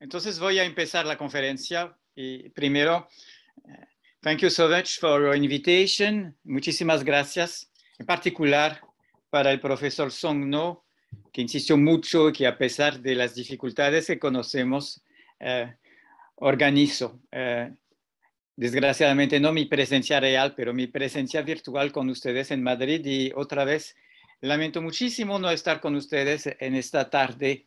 Entonces voy a empezar la conferencia y primero, eh, thank you so much for your invitation. Muchísimas gracias, en particular para el profesor Song No, que insistió mucho que a pesar de las dificultades que conocemos, eh, organizo. Eh, desgraciadamente no mi presencia real, pero mi presencia virtual con ustedes en Madrid y otra vez lamento muchísimo no estar con ustedes en esta tarde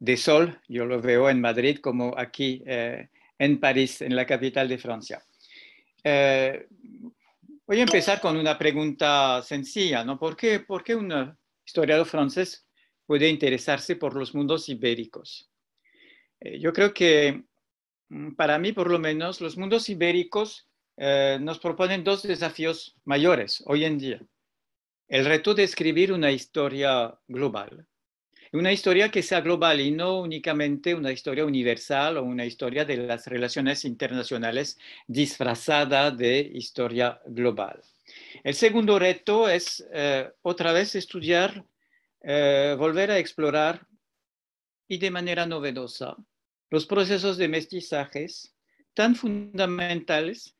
de sol, yo lo veo en Madrid como aquí eh, en París, en la capital de Francia. Eh, voy a empezar con una pregunta sencilla, ¿no? ¿Por qué, un historiador francés puede interesarse por los mundos ibéricos? Eh, yo creo que mm, para mí, por lo menos, los mundos ibéricos nos proponen dos desafíos mayores hoy en día. El reto de escribir una historia global una historia que sea global y no únicamente una historia universal o una historia de las relaciones internacionales disfrazada de historia global. El segundo reto es eh, otra vez estudiar, eh, volver a explorar y de manera novedosa los procesos de mestizajes tan fundamentales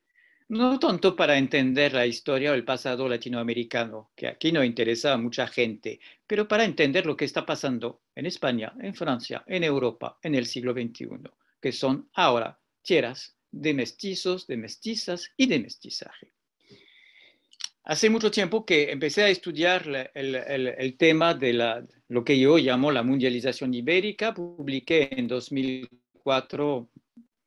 no tanto para entender la historia o el pasado latinoamericano, que aquí no interesa a mucha gente, pero para entender lo que está pasando en España, en Francia, en Europa, en el siglo XXI, que son ahora tierras de mestizos, de mestizas y de mestizaje. Hace mucho tiempo que empecé a estudiar el, tema de lo que yo llamo la mundialización ibérica. Publiqué en 2004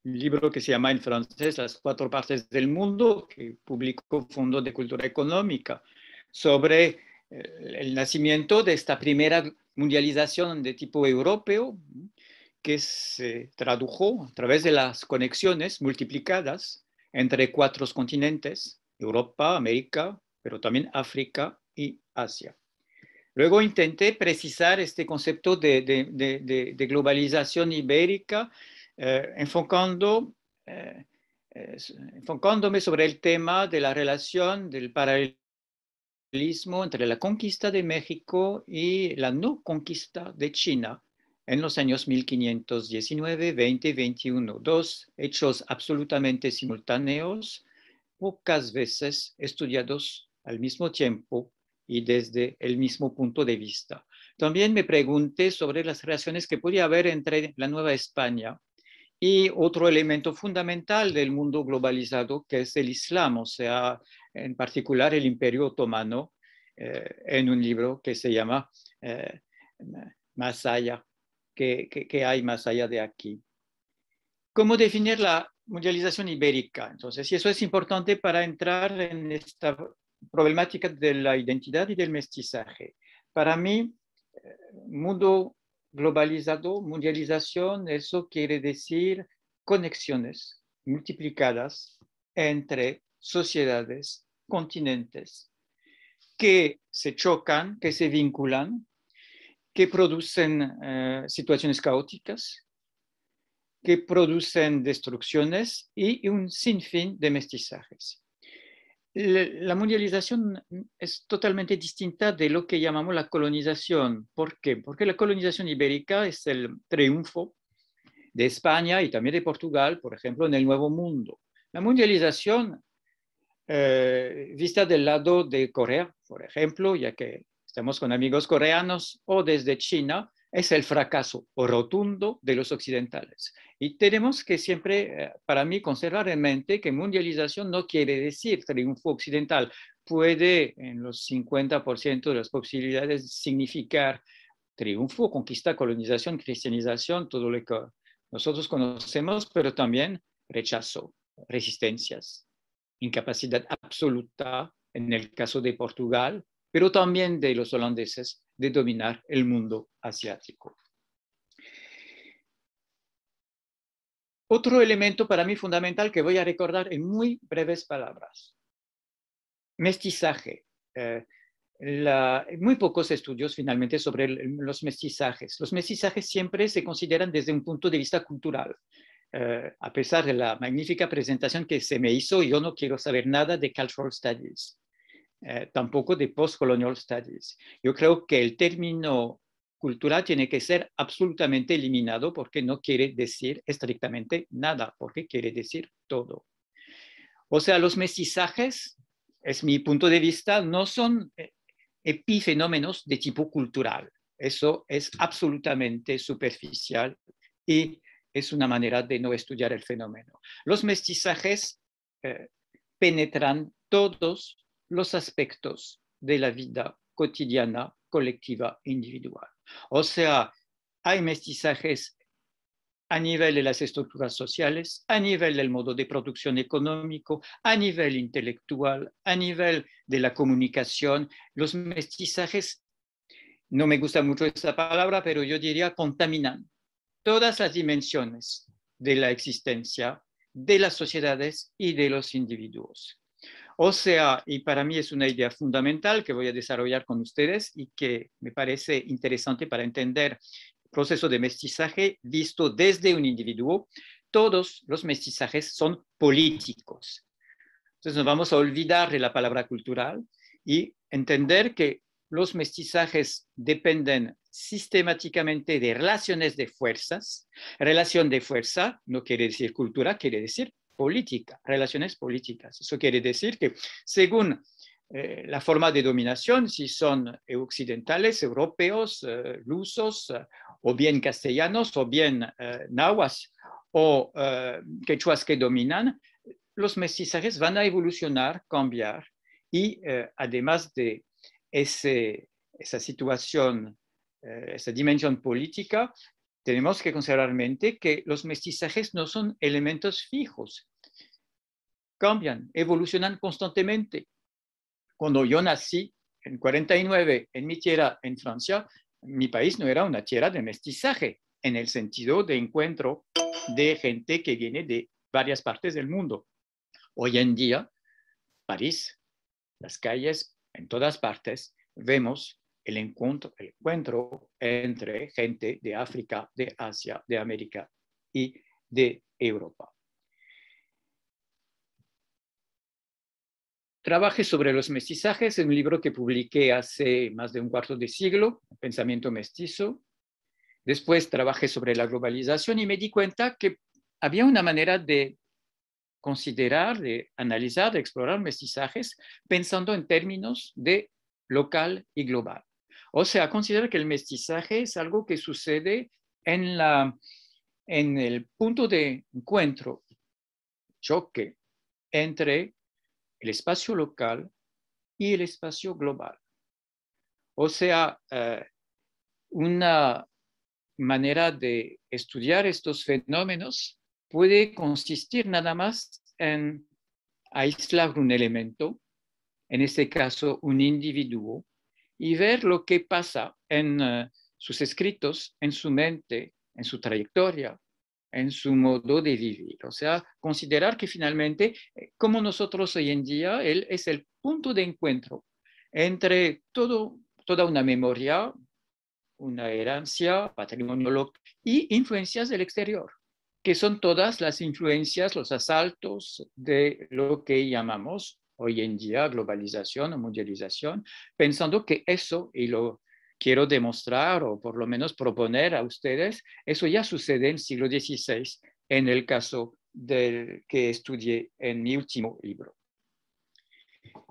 libro que se llama en francés Las cuatro partes del mundo, que publicó Fondo de Cultura Económica, sobre eh, el nacimiento de esta primera mundialización de tipo europeo que se tradujo a través de las conexiones multiplicadas entre cuatro continentes, Europa, América, pero también África y Asia. Luego intenté precisar este concepto de, de, de, de globalización ibérica eh, enfocando, eh, enfocándome sobre el tema de la relación del paralelismo entre la conquista de México y la no conquista de China en los años 1519, 20 y 21, dos hechos absolutamente simultáneos, pocas veces estudiados al mismo tiempo y desde el mismo punto de vista. También me pregunté sobre las relaciones que podía haber entre la Nueva España y otro elemento fundamental del mundo globalizado que es el Islam, o sea, en particular el Imperio Otomano, eh, en un libro que se llama eh, Más allá, que, hay más allá de aquí. ¿Cómo definir la mundialización ibérica? Entonces, y eso es importante para entrar en esta problemática de la identidad y del mestizaje. Para mí, eh, mundo globalizado, mundialización, eso quiere decir conexiones multiplicadas entre sociedades, continentes, que se chocan, que se vinculan, que producen eh, situaciones caóticas, que producen destrucciones y un sinfín de mestizajes la mundialización es totalmente distinta de lo que llamamos la colonización. ¿Por qué? Porque la colonización ibérica es el triunfo de España y también de Portugal, por ejemplo, en el Nuevo Mundo. La mundialización eh, vista del lado de Corea, por ejemplo, ya que estamos con amigos coreanos, o desde China, es el fracaso rotundo de los occidentales. Y tenemos que siempre, eh, para mí, conservar en mente que mundialización no quiere decir triunfo occidental. Puede, en los 50% de las posibilidades, significar triunfo, conquista, colonización, cristianización, todo lo que nosotros conocemos, pero también rechazo, resistencias, incapacidad absoluta en el caso de Portugal, pero también de los holandeses dominar el mundo asiático. Otro elemento para mí fundamental que voy a recordar en muy breves palabras. Mestizaje. Eh, muy pocos estudios finalmente sobre los mestizajes. Los mestizajes siempre se consideran desde un punto de vista cultural. Eh, a pesar de la magnífica presentación que se me hizo, yo no quiero saber nada de Cultural Studies. Eh, tampoco de postcolonial studies. Yo creo que el término cultural tiene que ser absolutamente eliminado porque no quiere decir estrictamente nada, porque quiere decir todo. O sea, los mestizajes, es mi punto de vista, no son eh, epifenómenos de tipo cultural. Eso es absolutamente superficial y es una manera de no estudiar el fenómeno. Los mestizajes eh, penetran todos los aspectos de la vida cotidiana, colectiva individual. O sea, hay mestizajes a nivel de las estructuras sociales, a nivel del modo de producción económico, a nivel intelectual, a nivel de la comunicación. Los mestizajes, no me gusta mucho esta palabra, pero yo diría contaminan todas las dimensiones de la existencia de las sociedades y de los individuos. O sea, y para mí es una idea fundamental que voy a desarrollar con ustedes y que me parece interesante para entender el proceso de mestizaje visto desde un individuo. Todos los mestizajes son políticos. Entonces nos vamos a olvidar de la palabra cultural y entender que los mestizajes dependen sistemáticamente de relaciones de fuerzas. Relación de fuerza no quiere decir cultura, quiere decir política, relaciones políticas. Eso quiere decir que según eh, la forma de dominación, si son occidentales, europeos, eh, rusos eh, o bien castellanos, o bien nahuas, o quechuas que dominan, los mestizajes van a evolucionar, cambiar, y además de esa situación, esa dimensión política, tenemos que considerar en mente que los mestizajes no son elementos fijos. Cambian, evolucionan constantemente. Cuando yo nací en 49 en mi tierra, en Francia, mi país no era una tierra de mestizaje, en el sentido de encuentro de gente que viene de varias partes del mundo. Hoy en día, París, las calles, en todas partes, vemos el encuentro, el encuentro entre gente de África, de Asia, de América y de Europa. Trabajé sobre los mestizajes en un libro que publiqué hace más de un cuarto de siglo, Pensamiento Mestizo. Después trabajé sobre la globalización y me di cuenta que había una manera de considerar, de analizar, de explorar mestizajes pensando en términos de local y global. O sea, considera que el mestizaje es algo que sucede en, el punto de encuentro, choque entre el espacio local y el espacio global. O sea, eh, una manera de estudiar estos fenómenos puede consistir nada más en aislar un elemento, en este caso un individuo, y ver lo que pasa en eh, sus escritos, en su mente, en su trayectoria, en su modo de vivir. O sea, considerar que finalmente, eh, como nosotros hoy en día, él es el punto de encuentro entre todo, toda una memoria, una herencia, patrimonio y influencias del exterior, que son todas las influencias, los asaltos de lo que llamamos hoy en día, globalización o mundialización, pensando que eso, y lo quiero demostrar o por lo menos proponer a ustedes, eso ya sucede en el siglo XVI en el caso del que estudié en mi último libro.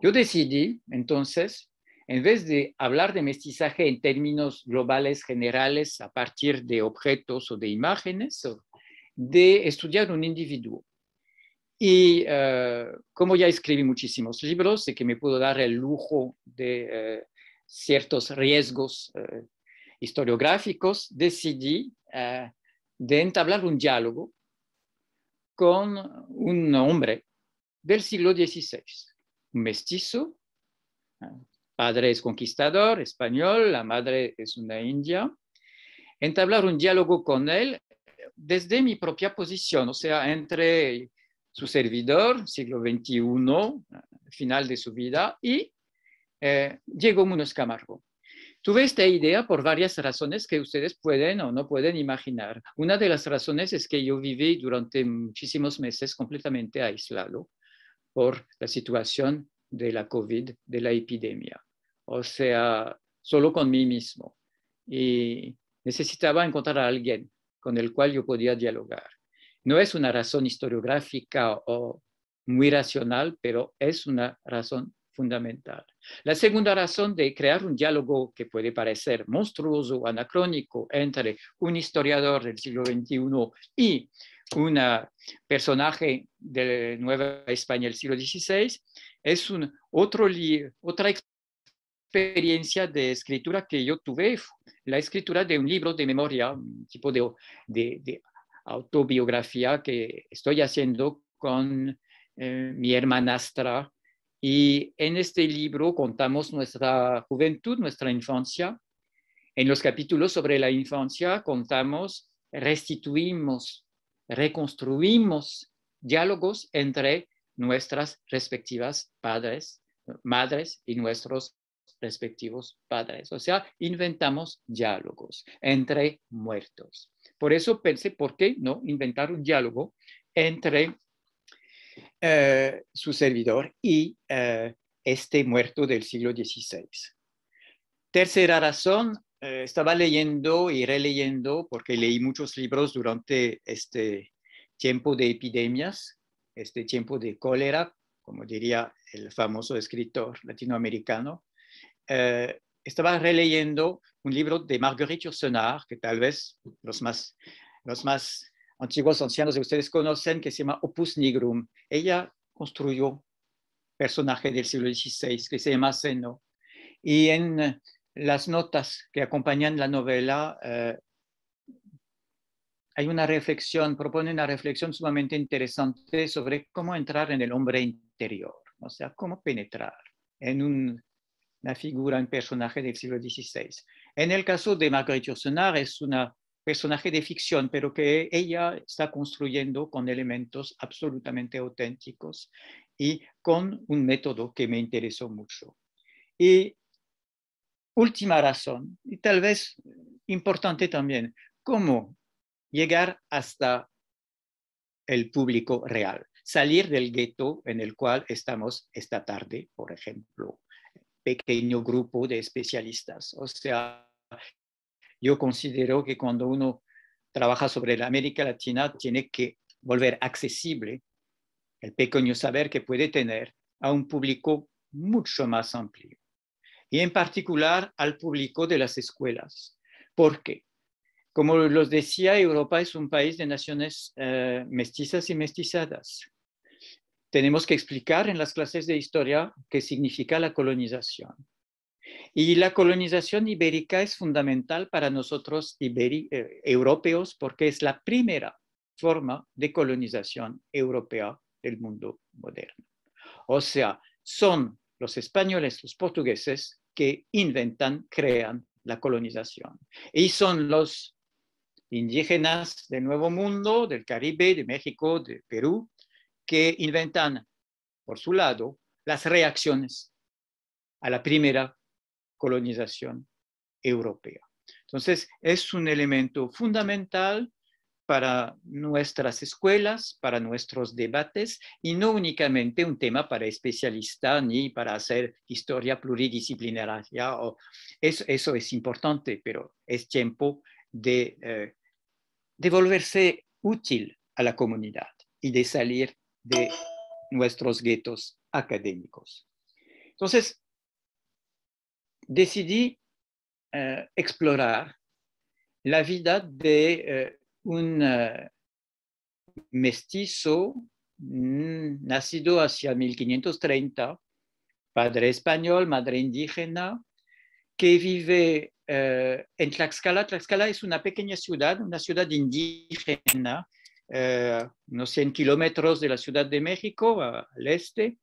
Yo decidí entonces, en vez de hablar de mestizaje en términos globales generales a partir de objetos o de imágenes, de estudiar un individuo. Y eh, como ya escribí muchísimos libros y que me pudo dar el lujo de eh, ciertos riesgos eh, historiográficos, decidí entablar un diálogo con un hombre del siglo XVI, un mestizo, padre es conquistador español, la madre es una india, entablar un diálogo con él desde mi propia posición, o sea, entre su servidor, siglo XXI, final de su vida, y eh, llegó Diego Munoz Camargo. Tuve esta idea por varias razones que ustedes pueden o no pueden imaginar. Una de las razones es que yo viví durante muchísimos meses completamente aislado por la situación de la COVID, de la epidemia. O sea, solo con mí mismo. Y necesitaba encontrar a alguien con el cual yo podía dialogar. No es una razón historiográfica o muy racional, pero es una razón fundamental. La segunda razón de crear un diálogo que puede parecer monstruoso o anacrónico entre un historiador del siglo XXI y un personaje de Nueva España del siglo XVI es un otra experiencia de escritura que yo tuve, la escritura de un libro de memoria, un tipo de autobiografía que estoy haciendo con eh, mi hermanastra. Y en este libro contamos nuestra juventud, nuestra infancia. En los capítulos sobre la infancia contamos, restituimos, reconstruimos diálogos entre nuestras respectivas padres, madres y nuestros respectivos padres. O sea, inventamos diálogos entre muertos. Por eso pensé, ¿por qué no inventar un diálogo entre eh, su servidor y eh, este muerto del siglo XVI? Tercera razón, eh, estaba leyendo y releyendo, porque leí muchos libros durante este tiempo de epidemias, este tiempo de cólera, como diría el famoso escritor latinoamericano, eh, estaba releyendo un libro de Marguerite Yourcenar, que tal vez los más, los más antiguos ancianos de ustedes conocen, que se llama Opus Nigrum. Ella construyó personaje del siglo XVI que se llama Seno. Y en eh, las notas que acompañan la novela eh, hay una reflexión, propone una reflexión sumamente interesante sobre cómo entrar en el hombre interior, o sea, cómo penetrar en un la figura, un personaje del siglo XVI. En el caso de Marguerite Yourcenar, es una personaje de ficción, pero que ella está construyendo con elementos absolutamente auténticos y con un método que me interesó mucho. Y última razón, y tal vez importante también, cómo llegar hasta el público real, salir del gueto en el cual estamos esta tarde, por ejemplo, pequeño grupo de especialistas. O sea, yo considero que cuando uno trabaja sobre la América Latina, tiene que volver accesible el pequeño saber que puede tener a un público mucho más amplio y en particular al público de las escuelas. ¿Por qué? Como los decía, Europa es un país de naciones eh, mestizas y mestizadas tenemos que explicar en las clases de historia qué significa la colonización. Y la colonización ibérica es fundamental para nosotros eh, europeos porque es la primera forma de colonización europea del mundo moderno. O sea, son los españoles, los portugueses, que inventan, crean la colonización. Y son los indígenas del Nuevo Mundo, del Caribe, de México, de Perú, que inventan, por su lado, las reacciones a la primera colonización europea. Entonces, es un elemento fundamental para nuestras escuelas, para nuestros debates, y no únicamente un tema para especialistas ni para hacer historia pluridisciplinaria. eso, es importante, pero es tiempo de, eh, de volverse útil a la comunidad y de salir de nuestros guetos académicos. Entonces, decidí eh, explorar la vida de eh, un eh, mestizo mm, nacido hacia 1530, padre español, madre indígena, que vive en Tlaxcala. Tlaxcala es una pequeña ciudad, una ciudad indígena eh, unos 100 kilómetros de la Ciudad de México, al este.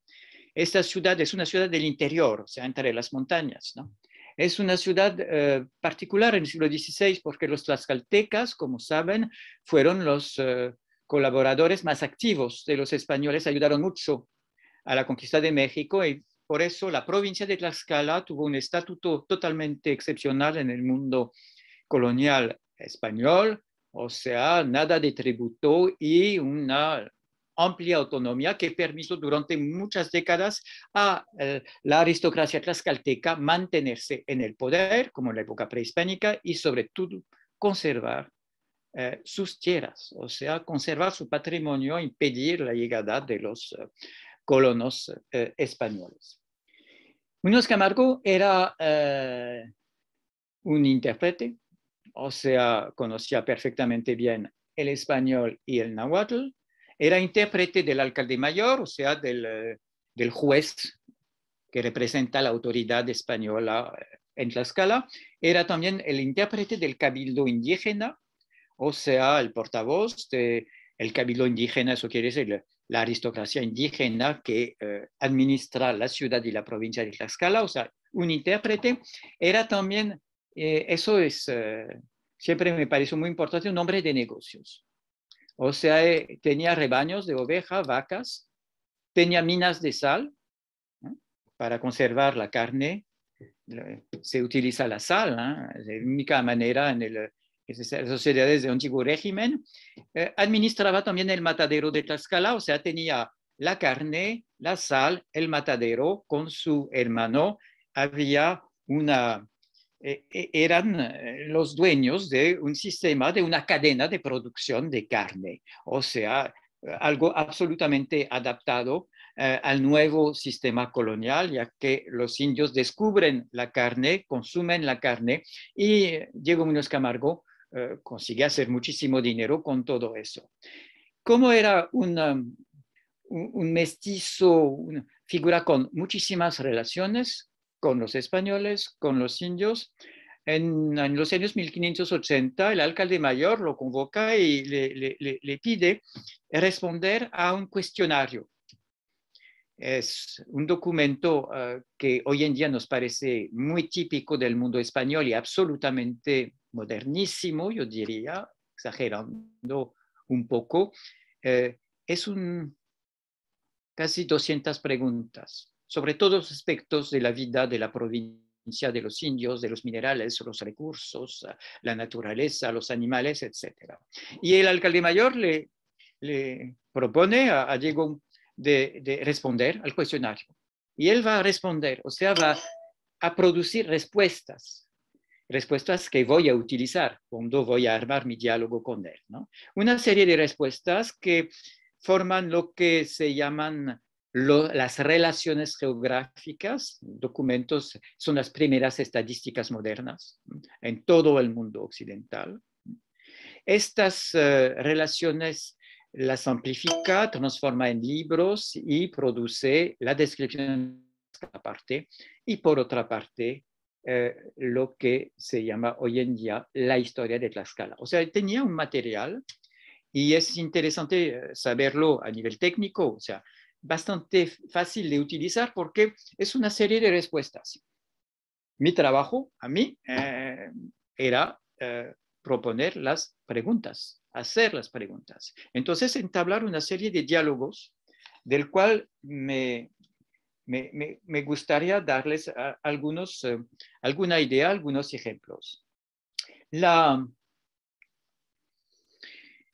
Esta ciudad es una ciudad del interior, o sea, entre las montañas. ¿no? Es una ciudad eh, particular en el siglo XVI porque los tlaxcaltecas, como saben, fueron los eh, colaboradores más activos de los españoles, ayudaron mucho a la conquista de México y por eso la provincia de Tlaxcala tuvo un estatuto totalmente excepcional en el mundo colonial español, o sea, nada de tributo y una amplia autonomía que permitió durante muchas décadas a eh, la aristocracia tlaxcalteca mantenerse en el poder, como en la época prehispánica, y sobre todo conservar eh, sus tierras, o sea, conservar su patrimonio, impedir la llegada de los eh, colonos españoles. Muñoz Camargo era un intérprete o sea, conocía perfectamente bien el español y el náhuatl, era intérprete del alcalde mayor, o sea, del, eh, juez que representa la autoridad española eh, en Tlaxcala, era también el intérprete del cabildo indígena, o sea, el portavoz del cabildo indígena, eso quiere decir la aristocracia indígena que eh, administra la ciudad y la provincia de Tlaxcala, o sea, un intérprete, era también eh, eso es, eh, siempre me pareció muy importante, un hombre de negocios. O sea, eh, tenía rebaños de ovejas, vacas, tenía minas de sal para conservar la carne. Se utiliza la sal, ¿eh? de única manera en, el, las sociedades de antiguo régimen. administraba también el matadero de Tlaxcala, o sea, tenía la carne, la sal, el matadero con su hermano. Había una eh, e, eran eh, los dueños de un sistema, de una cadena de producción de carne, o sea, algo absolutamente adaptado eh, al nuevo sistema colonial, ya que los indios descubren la carne, consumen la carne y Diego Muñoz Camargo consigue hacer muchísimo dinero con todo eso. Como era um, un, mestizo, una figura con muchísimas relaciones, con los españoles, con los indios. En, los años 1580, el alcalde mayor lo convoca y le, pide responder a un cuestionario. Es un documento ah, que hoy en día nos parece muy típico del mundo español y absolutamente modernísimo, yo diría, exagerando un poco. Eh, es casi 200 preguntas sobre todos los aspectos de la vida de la provincia, de los indios, de los minerales, los recursos, ah, la naturaleza, los animales, etc. Y el alcalde mayor le, le propone a, a Diego de, responder al cuestionario. Y él va a responder, o sea, va a producir respuestas respuestas que voy a utilizar cuando voy a armar mi diálogo con él. ¿no? Una serie de respuestas que forman lo que se llaman las relaciones geográficas, documentos, son las primeras estadísticas modernas en todo el mundo occidental. Estas eh, relaciones las amplifica, transforma en libros y produce la descripción aparte parte y por otra parte eh, lo que se llama hoy en día la historia de Tlaxcala. O sea, tenía un material y es interesante eh, saberlo a nivel técnico, o sea, bastante fácil de utilizar porque es una serie de respuestas. Mi trabajo a mí eh, era eh, proponer las preguntas, hacer las preguntas. Entonces, entablar una serie de diálogos del cual me, me, me, gustaría darles ah, algunos, eh, alguna idea, algunos ejemplos. La,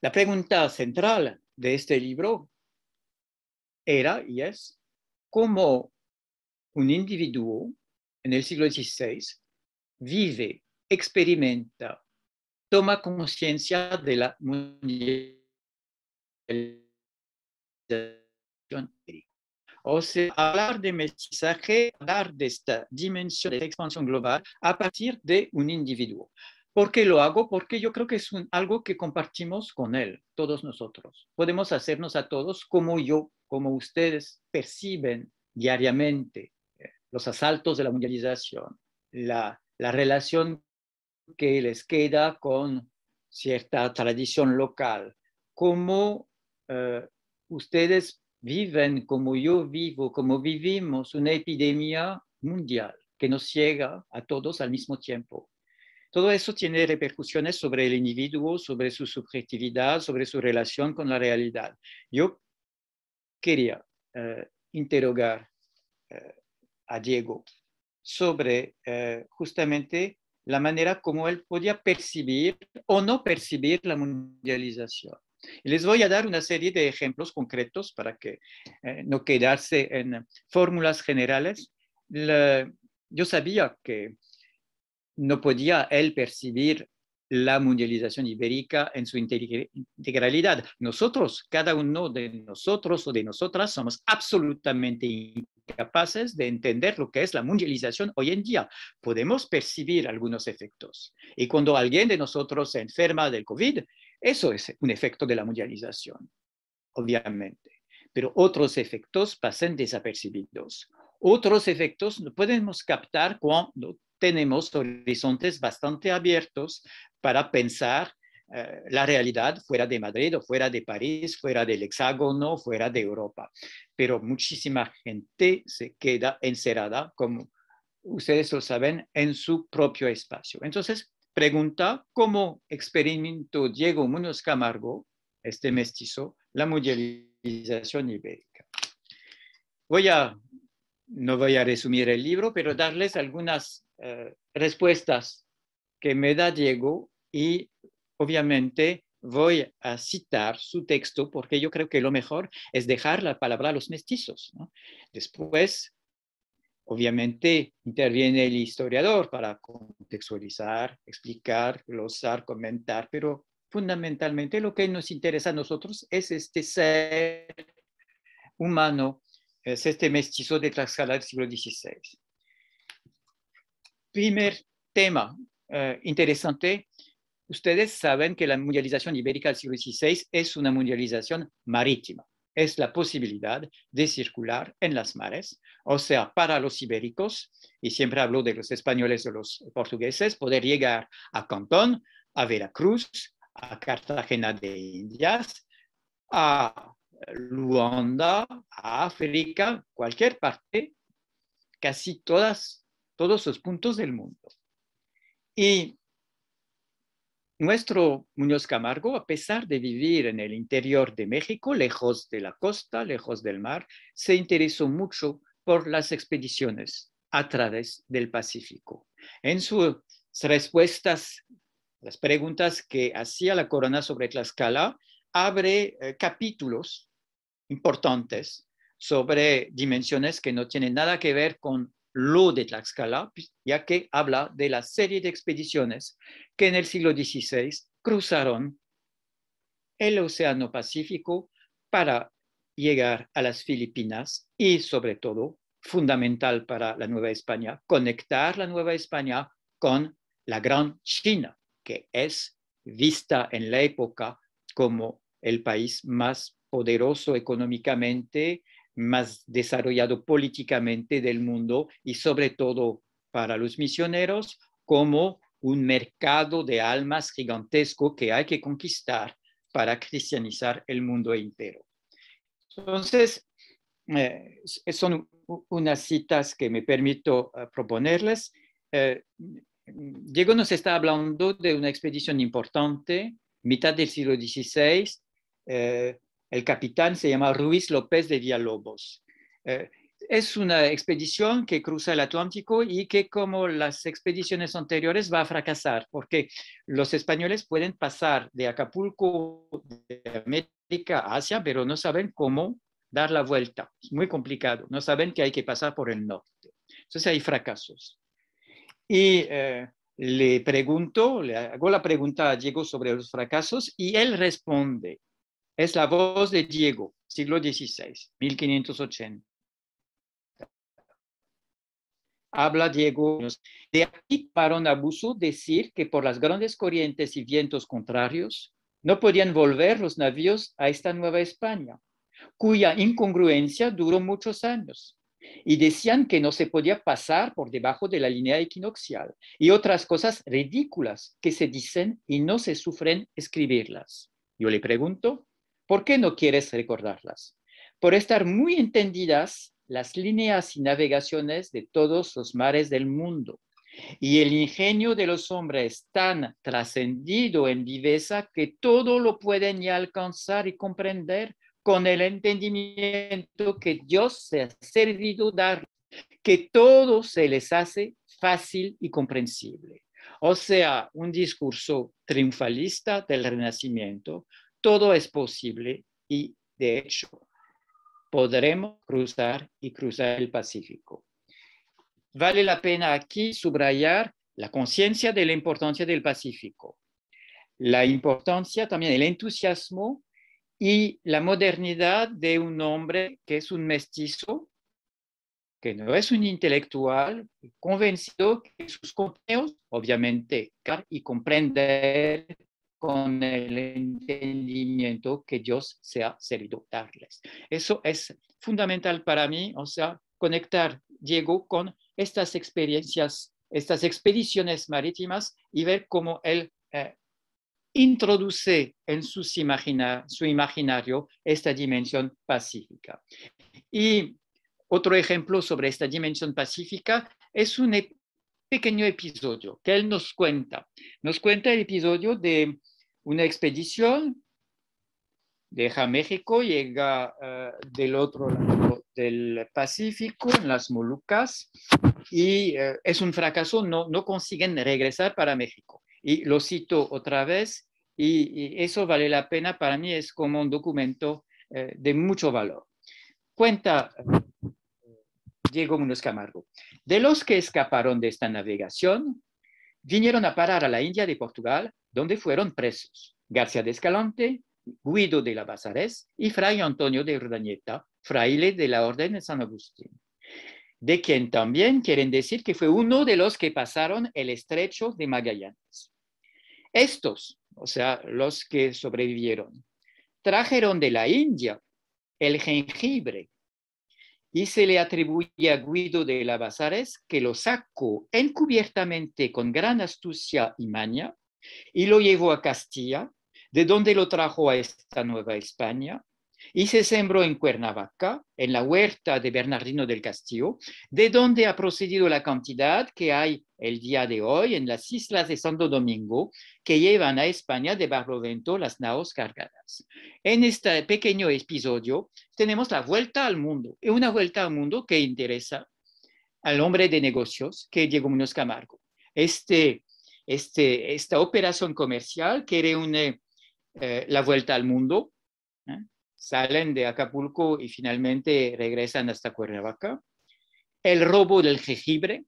la pregunta central de este libro era y es como un individuo en el siglo XVI vive, experimenta, toma conciencia de la mundialización. O sea, hablar de mestizaje, hablar de esta dimensión de expansión global a partir de un individuo. ¿Por qué lo hago? Porque yo creo que es algo que compartimos con él, todos nosotros. Podemos hacernos a todos como yo cómo ustedes perciben diariamente eh, los asaltos de la mundialización, la, relación que les queda con cierta tradición local, cómo eh, ustedes viven, como yo vivo, como vivimos una epidemia mundial que nos llega a todos al mismo tiempo. Todo eso tiene repercusiones sobre el individuo, sobre su subjetividad, sobre su relación con la realidad. Yo quería eh, interrogar eh, a Diego sobre eh, justamente la manera como él podía percibir o no percibir la mundialización. Y les voy a dar una serie de ejemplos concretos para que no quedarse en fórmulas generales. yo sabía que no podía él percibir la mundialización ibérica en su integralidad. Nosotros, cada uno de nosotros o de nosotras, somos absolutamente incapaces de entender lo que es la mundialización hoy en día. Podemos percibir algunos efectos. Y cuando alguien de nosotros se enferma del COVID, eso es un efecto de la mundialización, obviamente. Pero otros efectos pasan desapercibidos. Otros efectos no podemos captar cuando tenemos horizontes bastante abiertos para pensar eh, la realidad fuera de Madrid o fuera de París, fuera del hexágono, fuera de Europa. Pero muchísima gente se queda encerrada, como ustedes lo saben, en su propio espacio. Entonces, pregunta cómo experimentó Diego Muñoz Camargo, este mestizo, la mundialización ibérica. Voy a, no voy a resumir el libro, pero darles algunas eh, respuestas que me da Diego y obviamente voy a citar su texto porque yo creo que lo mejor es dejar la palabra a los mestizos. Después, obviamente, interviene el historiador para contextualizar, explicar, glosar, comentar, pero fundamentalmente lo que nos interesa a nosotros es este ser humano, es este mestizo de Tlaxcala del siglo XVI. Primer tema, eh, interesante. Ustedes saben que la mundialización ibérica del siglo XVI es una mundialización marítima. Es la posibilidad de circular en las mares, o sea, para los ibéricos, y siempre hablo de los españoles, o los portugueses, poder llegar a Cantón, a Veracruz, a Cartagena de Indias, a Luanda, a África, cualquier parte, casi todas, todos los puntos del mundo. Y nuestro Muñoz Camargo, a pesar de vivir en el interior de México, lejos de la costa, lejos del mar, se interesó mucho por las expediciones a través del Pacífico. En sus respuestas, las preguntas que hacía la corona sobre Tlaxcala, abre eh, capítulos importantes sobre dimensiones que no tienen nada que ver con lo de Tlaxcala, pues, ya que habla de la serie de expediciones que en el siglo XVI cruzaron el Océano Pacífico para llegar a las Filipinas y, sobre todo, fundamental para la Nueva España, conectar la Nueva España con la Gran China, que es vista en la época como el país más poderoso económicamente, más desarrollado políticamente del mundo y sobre todo para los misioneros como un mercado de almas gigantesco que hay que conquistar para cristianizar el mundo entero. Entonces, eh, son unas citas que me permito eh, proponerles. Eh, Diego nos está hablando de una expedición importante, mitad del siglo XVI, el capitán se llama Ruiz López de Villalobos. Eh, es una expedición que cruza el Atlántico y que como las expediciones anteriores va a fracasar porque los españoles pueden pasar de Acapulco, de América a Asia, pero no saben cómo dar la vuelta. Es muy complicado. No saben que hay que pasar por el norte. Entonces hay fracasos. Y eh, le pregunto, le hago la pregunta a Diego sobre los fracasos y él responde es la voz de Diego, siglo XVI, 1580. Habla Diego. De aquí para un abuso decir que por las grandes corrientes y vientos contrarios no podían volver los navíos a esta Nueva España, cuya incongruencia duró muchos años. Y decían que no se podía pasar por debajo de la línea equinoxial y otras cosas ridículas que se dicen y no se sufren escribirlas. Yo le pregunto, ¿Por qué no quieres recordarlas? Por estar muy entendidas las líneas y navegaciones de todos los mares del mundo. Y el ingenio de los hombres tan trascendido en viveza que todo lo pueden ya alcanzar y comprender con el entendimiento que Dios se ha servido dar, que todo se les hace fácil y comprensible. O sea, un discurso triunfalista del Renacimiento, todo es posible y de hecho podremos cruzar y cruzar el Pacífico. Vale la pena aquí subrayar la conciencia de la importancia del Pacífico, la importancia también, el entusiasmo y la modernidad de un hombre que es un mestizo, que no es un intelectual, convencido que sus compañeros, obviamente, y comprender con el entendimiento que Dios se ha servido darles. Eso es fundamental para mí, o sea, conectar Diego con estas experiencias, estas expediciones marítimas y ver cómo él eh, introduce en su imaginario esta dimensión pacífica. Y otro ejemplo sobre esta dimensión pacífica es un pequeño episodio que él nos cuenta. Nos cuenta el episodio de una expedición, deja México, llega eh, del otro lado del Pacífico, en las Molucas, y eh, es un fracaso, no, no consiguen regresar para México. Y lo cito otra vez, y, eso vale la pena, para mí es como un documento eh, de mucho valor. Cuenta Diego Muñoz Camargo. De los que escaparon de esta navegación, vinieron a parar a la India de Portugal, donde fueron presos García de Escalante, Guido de la Bazares y Fray Antonio de Urdañeta, fraile de la Orden de San Agustín, de quien también quieren decir que fue uno de los que pasaron el estrecho de Magallanes. Estos, o sea, los que sobrevivieron, trajeron de la India el jengibre, y se le atribuye a Guido de Lavazares que lo sacó encubiertamente con gran astucia y maña y lo llevó a Castilla, de donde lo trajo a esta Nueva España, y se sembró en Cuernavaca, en la huerta de Bernardino del Castillo, de donde ha procedido la cantidad que hay el día de hoy en las islas de Santo Domingo que llevan a España de Barlovento las naos cargadas. En este pequeño episodio tenemos la vuelta al mundo, y una vuelta al mundo que interesa al hombre de negocios que es Diego Muñoz Camargo. Este, este, esta operación comercial que reúne eh, la vuelta al mundo, ¿eh? salen de Acapulco y finalmente regresan hasta Cuernavaca. El robo del jengibre,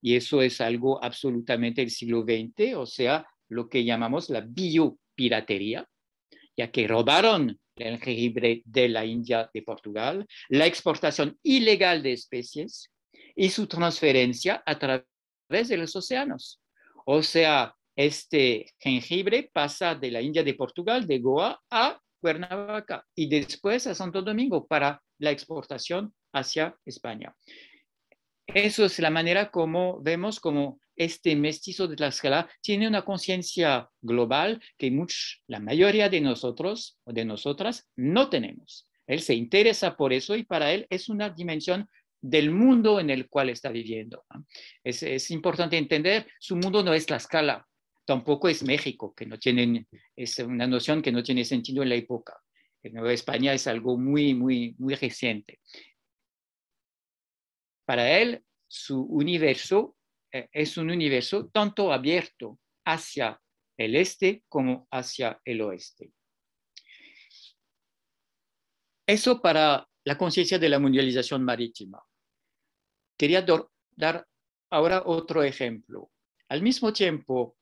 y eso es algo absolutamente del siglo XX, o sea, lo que llamamos la biopiratería, ya que robaron el jengibre de la India, de Portugal, la exportación ilegal de especies y su transferencia a través de los océanos. O sea, este jengibre pasa de la India, de Portugal, de Goa a Cuernavaca y después a Santo Domingo para la exportación hacia España. Eso es la manera como vemos como este mestizo de la escala tiene una conciencia global que la mayoría de nosotros o de nosotras no tenemos. Él se interesa por eso y para él es una dimensión del mundo en el cual está viviendo. Es, es importante entender, su mundo no es la escala tampoco es México, que no tienen, es este, una noción que no tiene sentido en la época. Nueva España es algo muy, muy, muy reciente. Para él, su universo eh, es un universo tanto abierto hacia el este como hacia el oeste. Eso para la conciencia de la mundialización marítima. Quería dar ahora otro ejemplo. Al mismo tiempo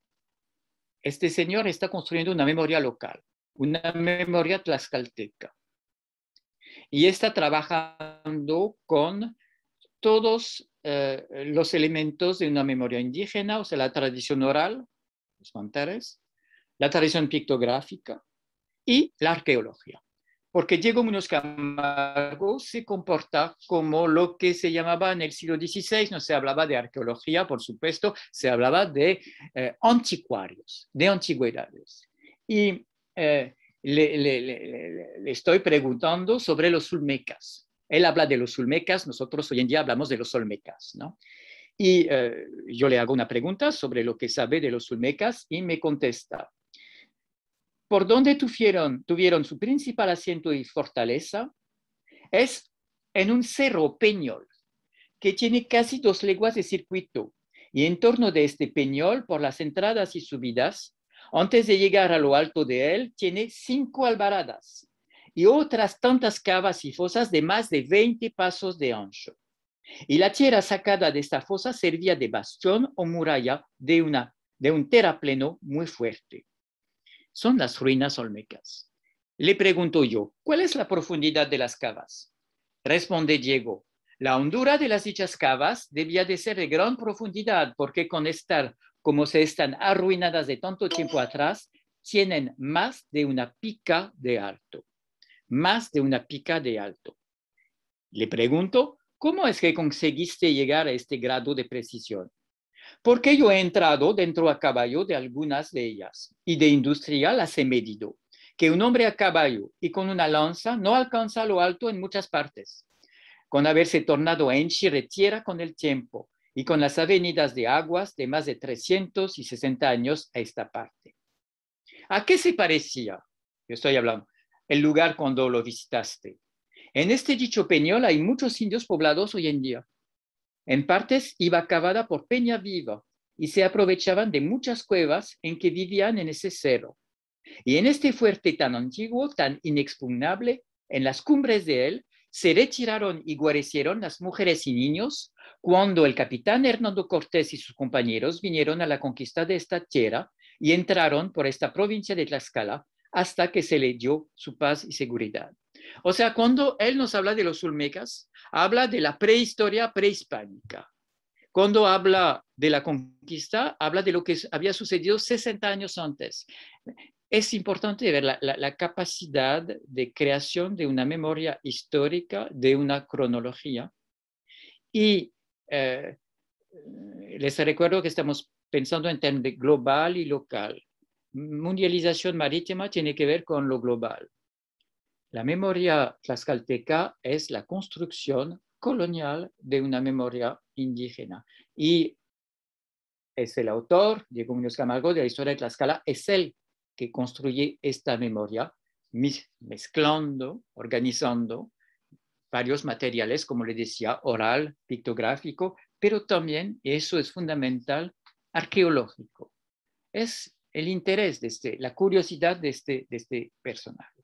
este señor está construyendo una memoria local, una memoria tlaxcalteca. Y está trabajando con todos eh, los elementos de una memoria indígena, o sea, la tradición oral, los mantares, la tradición pictográfica y la arqueología porque Diego Muñoz Camargo se comporta como lo que se llamaba en el siglo XVI, no se hablaba de arqueología, por supuesto, se hablaba de eh, anticuarios, de antigüedades. Y eh, le, estoy preguntando sobre los ulmecas. Él habla de los ulmecas, nosotros hoy en día hablamos de los olmecas, ¿no? Y eh, yo le hago una pregunta sobre lo que sabe de los ulmecas y me contesta, por donde tuvieron, tuvieron su principal asiento y fortaleza, es en un cerro peñol, que tiene casi dos leguas de circuito, y en torno de este peñol, por las entradas y subidas, antes de llegar a lo alto de él, tiene cinco albaradas y otras tantas cavas y fosas de más de 20 pasos de ancho. Y la tierra sacada de esta fosa servía de bastión o muralla de, una, de un terrapleno muy fuerte son las ruinas olmecas. Le pregunto yo, ¿cuál es la profundidad de las cavas? Responde Diego, la hondura de las dichas cavas debía de ser de gran profundidad porque con estar como se están arruinadas de tanto tiempo atrás, tienen más de una pica de alto. Más de una pica de alto. Le pregunto, ¿cómo es que conseguiste llegar a este grado de precisión? porque yo he entrado dentro a caballo de algunas de ellas y de industria las he medido, que un hombre a caballo y con una lanza no alcanza lo alto en muchas partes, con haberse tornado enchi retiera con el tiempo y con las avenidas de aguas de más de 360 años a esta parte. ¿A qué se parecía? Yo estoy hablando, el lugar cuando lo visitaste. En este dicho peñol hay muchos indios poblados hoy en día, en partes iba cavada por Peña Viva y se aprovechaban de muchas cuevas en que vivían en ese cerro. Y en este fuerte tan antiguo, tan inexpugnable, en las cumbres de él, se retiraron y guarecieron las mujeres y niños cuando el capitán Hernando Cortés y sus compañeros vinieron a la conquista de esta tierra y entraron por esta provincia de Tlaxcala hasta que se le dio su paz y seguridad. O sea, cuando él nos habla de los ulmecas, habla de la prehistoria prehispánica. Cuando habla de la conquista, habla de lo que había sucedido 60 años antes. Es importante ver la, capacidad de creación de una memoria histórica, de una cronología. Y eh, les recuerdo que estamos pensando en términos global y local. Mundialización marítima tiene que ver con lo global la memoria tlaxcalteca es la construcción colonial de una memoria indígena y es el autor, Diego Muñoz Camargo, de la historia de Tlaxcala, es el que construye esta memoria mezclando, organizando varios materiales, como le decía, oral, pictográfico, pero también, y eso es fundamental, arqueológico. Es el interés, de este, la curiosidad de este, de este personaje.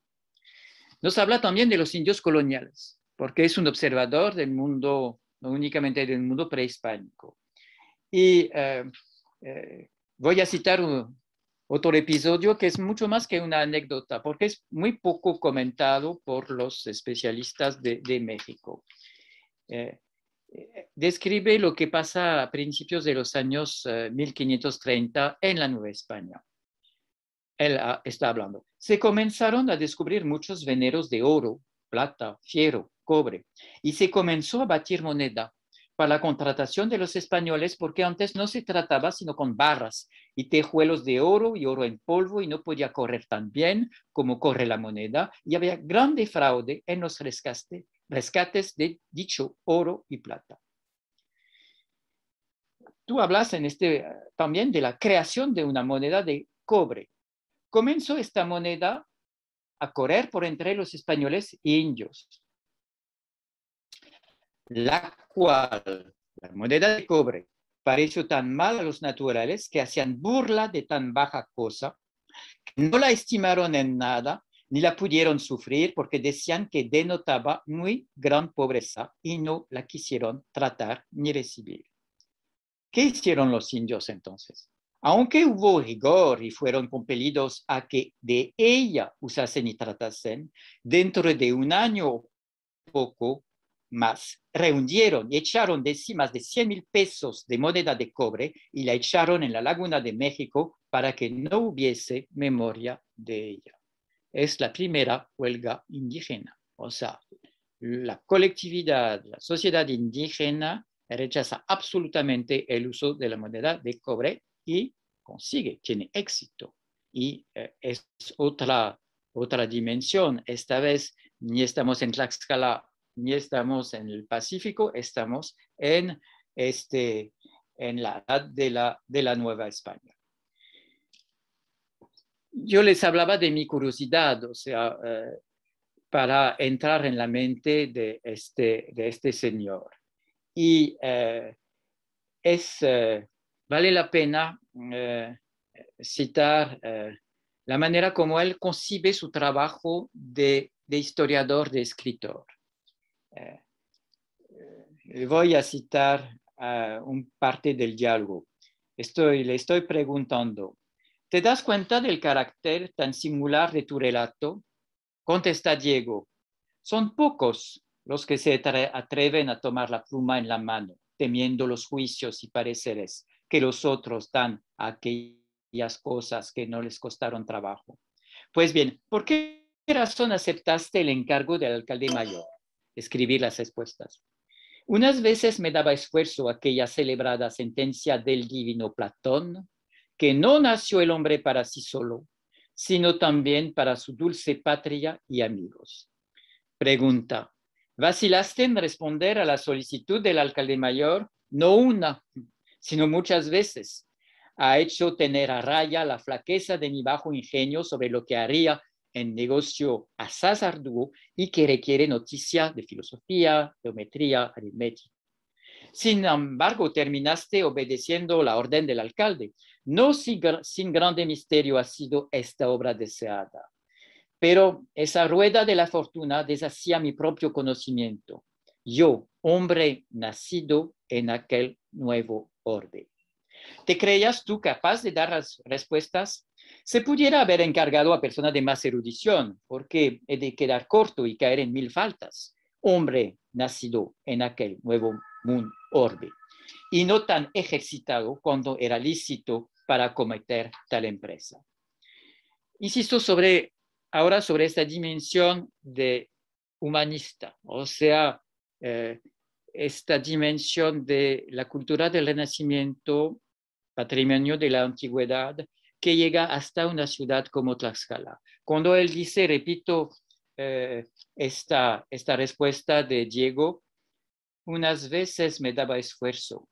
Nos habla también de los indios coloniales, porque es un observador del mundo, no únicamente del mundo prehispánico. Y eh, eh, voy a citar otro episodio que es mucho más que una anécdota, porque es muy poco comentado por los especialistas de, México. Eh, describe lo que pasa a principios de los años 1530 en la Nueva España él ah, está hablando. Se comenzaron a descubrir muchos veneros de oro, plata, fiero, cobre, y se comenzó a batir moneda para la contratación de los españoles porque antes no se trataba sino con barras y tejuelos de oro y oro en polvo y no podía correr tan bien como corre la moneda y había grande fraude en los rescates de dicho oro y plata. Tú hablas en este ah, también de la creación de una moneda de cobre comenzó esta moneda a correr por entre los españoles e indios, la cual, la moneda de cobre, pareció tan mal a los naturales que hacían burla de tan baja cosa, que no la estimaron en nada ni la pudieron sufrir porque decían que denotaba muy gran pobreza y no la quisieron tratar ni recibir. ¿Qué hicieron los indios entonces? Aunque hubo rigor y fueron compelidos a que de ella usasen y tratasen, dentro de un año poco más, reunieron y echaron de sí más de 100 mil pesos de moneda de cobre y la echaron en la laguna de México para que no hubiese memoria de ella. Es la primera huelga indígena. O sea, la colectividad, la sociedad indígena rechaza absolutamente el uso de la moneda de cobre y consigue, tiene éxito. Y eh, es otra, otra dimensión. Esta vez ni estamos en Tlaxcala, ni estamos en el Pacífico, estamos en, este, en la edad de la, de la Nueva España. Yo les hablaba de mi curiosidad, o sea, eh, para entrar en la mente de este, de este señor. Y eh, es, vale la pena eh, citar eh, la manera como él concibe su trabajo de, historiador, de escritor. Eh, voy a citar una parte del diálogo. le estoy preguntando, ¿te das cuenta del carácter tan singular de tu relato? Contesta Diego, son pocos los que se atreven a tomar la pluma en la mano, temiendo los juicios y pareceres que los otros dan aquellas cosas que no les costaron trabajo. Pues bien, ¿por qué razón aceptaste el encargo del alcalde mayor? Escribir las respuestas. Unas veces me daba esfuerzo aquella celebrada sentencia del divino Platón, que no nació el hombre para sí solo, sino también para su dulce patria y amigos. Pregunta. ¿Vacilaste en responder a la solicitud del alcalde mayor? No una, sino muchas veces ha hecho tener a raya la flaqueza de mi bajo ingenio sobre lo que haría en negocio asaz arduo y que requiere noticia de filosofía, geometría, aritmética. Sin embargo, terminaste obedeciendo la orden del alcalde. No sin grande misterio ha sido esta obra deseada. Pero esa rueda de la fortuna deshacía mi propio conocimiento. Yo, hombre nacido en aquel nuevo orden. ¿Te creías tú capaz de dar las respuestas? Se pudiera haber encargado a personas de más erudición, porque he de quedar corto y caer en mil faltas. Hombre nacido en aquel nuevo mundo orbe, y no tan ejercitado cuando era lícito para cometer tal empresa. Insisto sobre, ahora sobre esta dimensión de humanista, o sea, eh, esta dimensión de la cultura del renacimiento, patrimonio de la antigüedad, que llega hasta una ciudad como Tlaxcala. Cuando él dice, repito, eh, esta, esta respuesta de Diego, unas veces me daba esfuerzo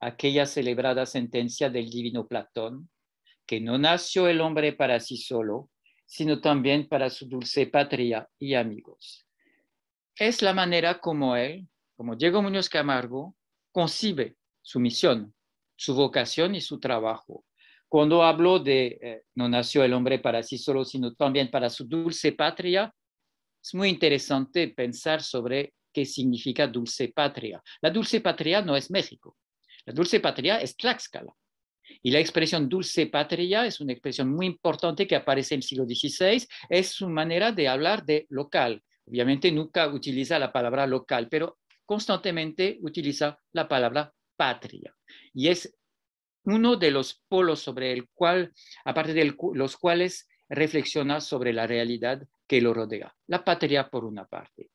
aquella celebrada sentencia del divino Platón, que no nació el hombre para sí solo, sino también para su dulce patria y amigos. Es la manera como él, como Diego Muñoz Camargo, concibe su misión, su vocación y su trabajo. Cuando habló de eh, no nació el hombre para sí solo, sino también para su dulce patria, es muy interesante pensar sobre qué significa dulce patria. La dulce patria no es México, la dulce patria es Tlaxcala. Y la expresión dulce patria es una expresión muy importante que aparece en el siglo XVI, es su manera de hablar de local. Obviamente nunca utiliza la palabra local, pero constantemente utiliza la palabra patria. Y es uno de los polos sobre el cual, aparte de los cuales reflexiona sobre la realidad que lo rodea. La patria por una parte.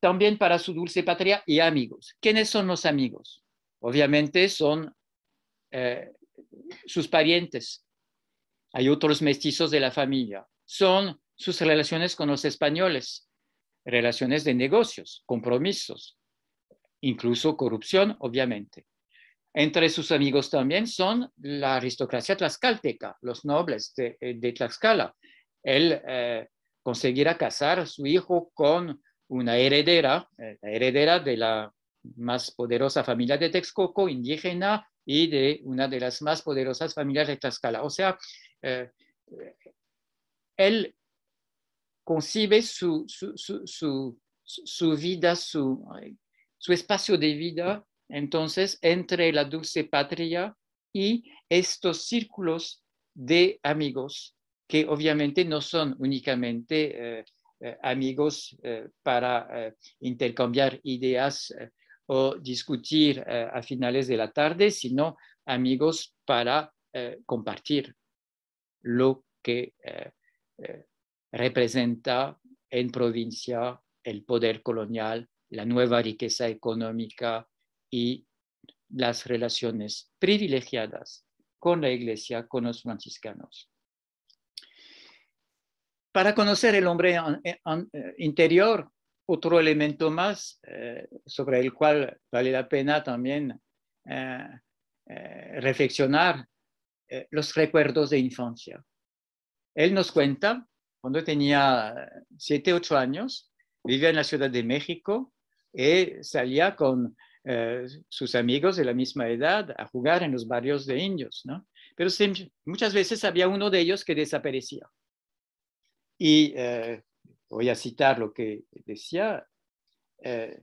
También para su dulce patria y amigos. ¿Quiénes son los amigos? Obviamente son eh, sus parientes. Hay otros mestizos de la familia. Son sus relaciones con los españoles relaciones de negocios, compromisos, incluso corrupción, obviamente. Entre sus amigos también son la aristocracia tlaxcalteca, los nobles de, eh, Tlaxcala. Él eh, conseguirá casar a su hijo con una heredera, eh, la heredera de la más poderosa familia de Texcoco, indígena, y de una de las más poderosas familias de Tlaxcala. O sea, él concibe su, vida, su, espacio de vida, entonces, entre la dulce patria y estos círculos de amigos, que obviamente no son únicamente eh, eh, amigos eh, para intercambiar ideas o discutir a finales de la tarde, sino amigos para compartir lo que representa en provincia el poder colonial, la nueva riqueza económica y las relaciones privilegiadas con la iglesia, con los franciscanos. Para conocer el hombre eh, eh, interior, otro elemento más eh, sobre el cual vale la pena también reflexionar, los recuerdos de infancia. Él nos cuenta cuando tenía 7, 8 años, vivía en la Ciudad de México y salía con eh, sus amigos de la misma edad a jugar en los barrios de indios, ¿no? Pero muchas veces había uno de ellos que desaparecía. Y eh, voy a citar lo que decía, eh,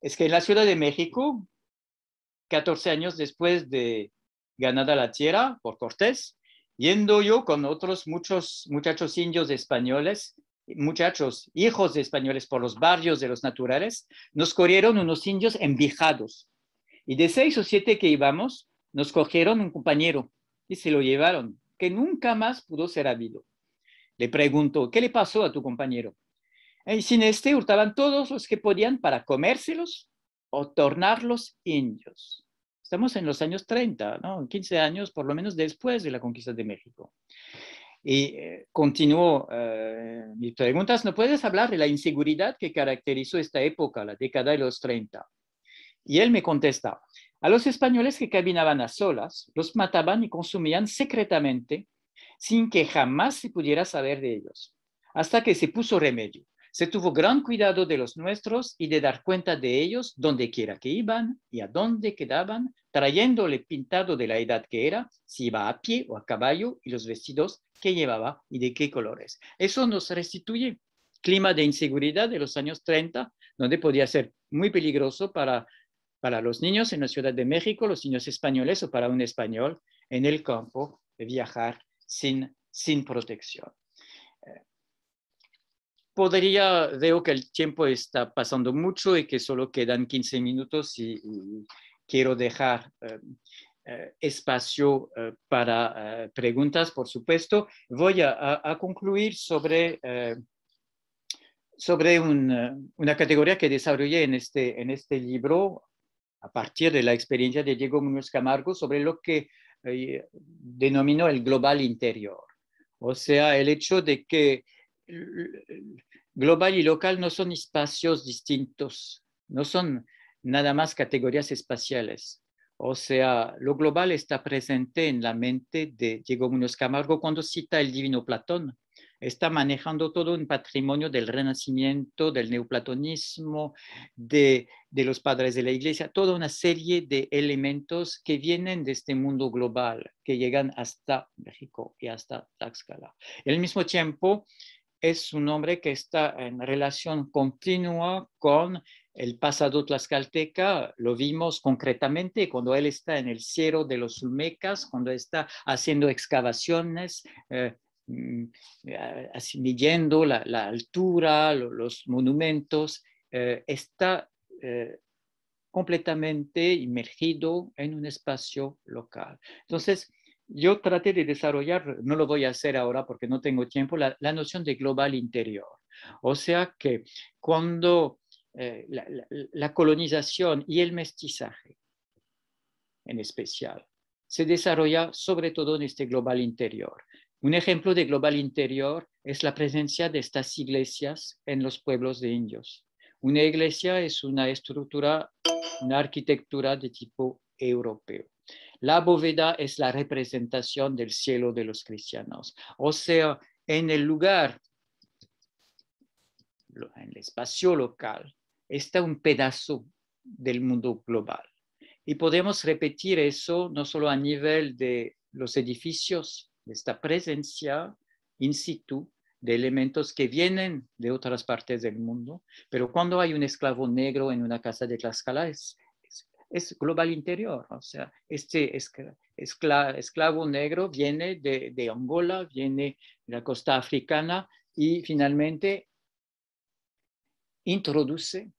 es que en la Ciudad de México, 14 años después de ganada la tierra por Cortés, Yendo yo con otros muchos muchachos indios españoles, muchachos, hijos de españoles por los barrios de los naturales, nos corrieron unos indios envijados. Y de seis o siete que íbamos, nos cogieron un compañero y se lo llevaron, que nunca más pudo ser habido. Le pregunto, ¿qué le pasó a tu compañero? Y sin este hurtaban todos los que podían para comérselos o tornarlos indios. Estamos en los años 30, ¿no? 15 años por lo menos después de la conquista de México. Y eh, continuó, eh, mi pregunta preguntas. ¿No puedes hablar de la inseguridad que caracterizó esta época, la década de los 30? Y él me contesta, a los españoles que caminaban a solas, los mataban y consumían secretamente sin que jamás se pudiera saber de ellos, hasta que se puso remedio. Se tuvo gran cuidado de los nuestros y de dar cuenta de ellos donde quiera que iban y a dónde quedaban, trayéndole pintado de la edad que era, si iba a pie o a caballo y los vestidos que llevaba y de qué colores. Eso nos restituye clima de inseguridad de los años 30, donde podía ser muy peligroso para, los niños en la Ciudad de México, los niños españoles o para un español en el campo viajar sin protección podría, veo que el tiempo está pasando mucho y que solo quedan 15 minutos y, quiero dejar eh, eh, espacio eh, para preguntas, por supuesto. Voy a, concluir sobre, sobre una categoría que desarrollé en este, en este libro a partir de la experiencia de Diego Muñoz Camargo sobre lo que denominó el global interior. O sea, el hecho de que global y local no son espacios distintos, no son nada más categorías espaciales. O sea, lo global está presente en la mente de Diego Muñoz Camargo cuando cita el divino Platón. Está manejando todo un patrimonio del renacimiento, del neoplatonismo, de, los padres de la iglesia, toda una serie de elementos que vienen de este mundo global, que llegan hasta México y hasta Tlaxcala. al mismo tiempo, es un hombre que está en relación continua con el pasado tlaxcalteca, lo vimos concretamente cuando él está en el cielo de los Zulmecas, cuando está haciendo excavaciones, eh, mm, eh, midiendo la, altura, los monumentos, eh, está completamente inmergido en un espacio local. Entonces, yo traté de desarrollar, no lo voy a hacer ahora porque no tengo tiempo, la, noción de global interior. O sea que cuando eh, la colonización y el mestizaje, en especial, se desarrolla sobre todo en este global interior. Un ejemplo de global interior es la presencia de estas iglesias en los pueblos de indios. Una iglesia es una estructura, una arquitectura de tipo europeo. La bóveda es la representación del cielo de los cristianos. O sea, en el lugar, en el espacio local, está un pedazo del mundo global. Y podemos repetir eso no solo a nivel de los edificios, de esta presencia in situ de elementos que vienen de otras partes del mundo, pero cuando hay un esclavo negro en una casa de Tlaxcala es es global interior, o sea, este esclavo, negro viene de Angola, viene de la costa africana y finalmente introduce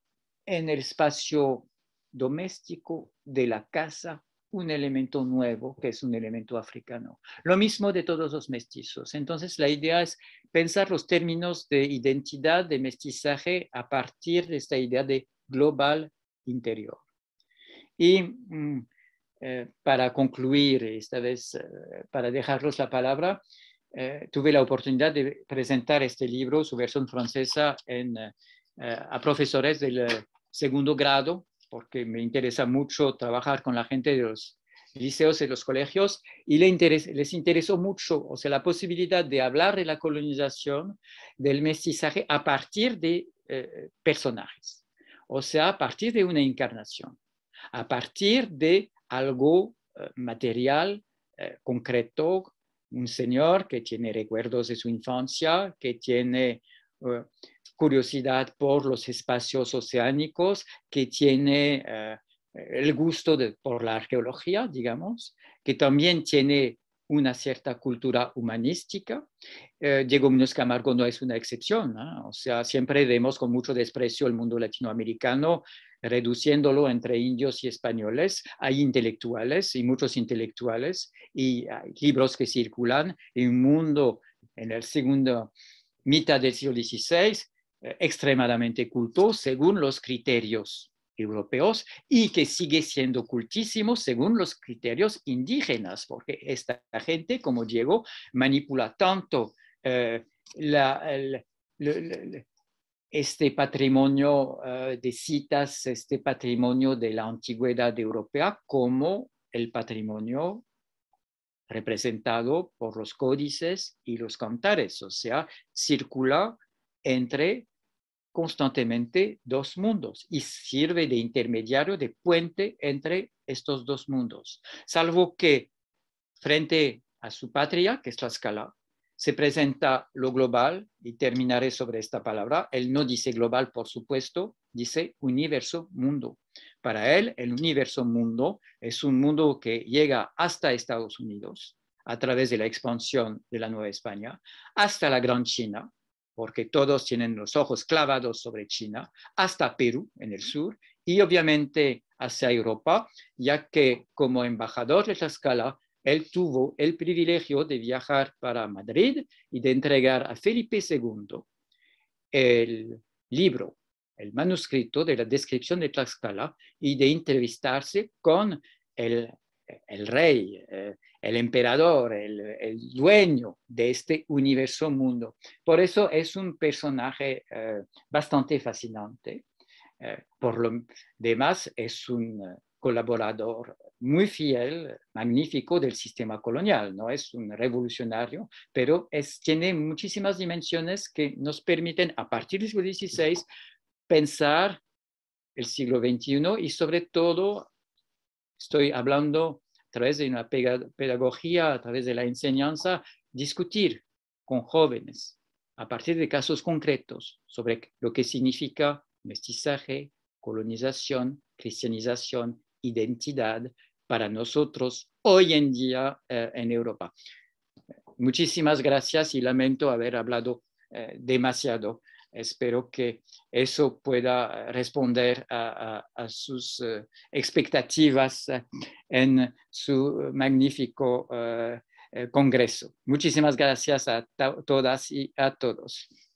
en el espacio doméstico de la casa un elemento nuevo, que es un elemento africano. Lo mismo de todos los mestizos. Entonces, la idea es pensar los términos de identidad, de mestizaje, a partir de esta idea de global interior. Y mm, eh, para concluir, eh, esta vez eh, para dejarlos la palabra, tuve la oportunidad de presentar este libro, su versión francesa, a profesores del segundo grado, porque me interesa mucho trabajar con la gente de los liceos y los colegios, y les, les interesó mucho, o sea, la posibilidad de hablar de la colonización, del mestizaje, a partir de personajes, o sea, a partir de una encarnación a partir de algo eh, material eh, concreto, un señor que tiene recuerdos de su infancia, que tiene eh, curiosidad por los espacios oceánicos, que tiene el gusto por la arqueología, digamos, que también tiene una cierta cultura humanística. Diego Muñoz Camargo no es una excepción, o sea, siempre vemos con mucho desprecio el mundo latinoamericano reduciéndolo entre indios y españoles. Hay intelectuales y muchos intelectuales y hay libros que circulan en un mundo en el segundo mitad del siglo XVI eh, extremadamente culto según los criterios europeos y que sigue siendo cultísimo según los criterios indígenas, porque esta gente, como Diego, manipula tanto eh, la, este patrimonio eh, de citas, este patrimonio de la antigüedad europea como el patrimonio representado por los códices y los cantares, o sea, circula entre constantemente dos mundos y sirve de intermediario, de puente entre estos dos mundos, salvo que frente a su patria, que es la escala, se presenta lo global, y terminaré sobre esta palabra, él no dice global, por supuesto, dice universo mundo. Para él, el universo mundo es un mundo que llega hasta Estados Unidos a través de la expansión de la Nueva España, hasta la Gran China, porque todos tienen los ojos clavados sobre China, hasta Perú en el sur y obviamente hacia Europa, ya que como embajador de Tlaxcala él tuvo el privilegio de viajar para Madrid y de entregar a Felipe II el libro, el manuscrito de la descripción de Tlaxcala y de entrevistarse con el, rey, eh, el emperador, el, dueño de este universo mundo. Por eso es un personaje eh, bastante fascinante. Eh, por lo demás, es un colaborador muy fiel, magnífico del sistema colonial, no es un revolucionario, pero tiene muchísimas dimensiones que nos permiten a partir del siglo XVI pensar el siglo XXI y sobre todo estoy hablando a través de una pedagogía, a través de la enseñanza, discutir con jóvenes a partir de casos concretos sobre lo que significa mestizaje, colonización, cristianización, identidad, para nosotros hoy en día eh, en Europa. Muchísimas gracias y lamento haber hablado eh, demasiado. Espero que eso pueda responder a, sus eh, expectativas en su magnífico congreso. Muchísimas gracias a todas y a todos.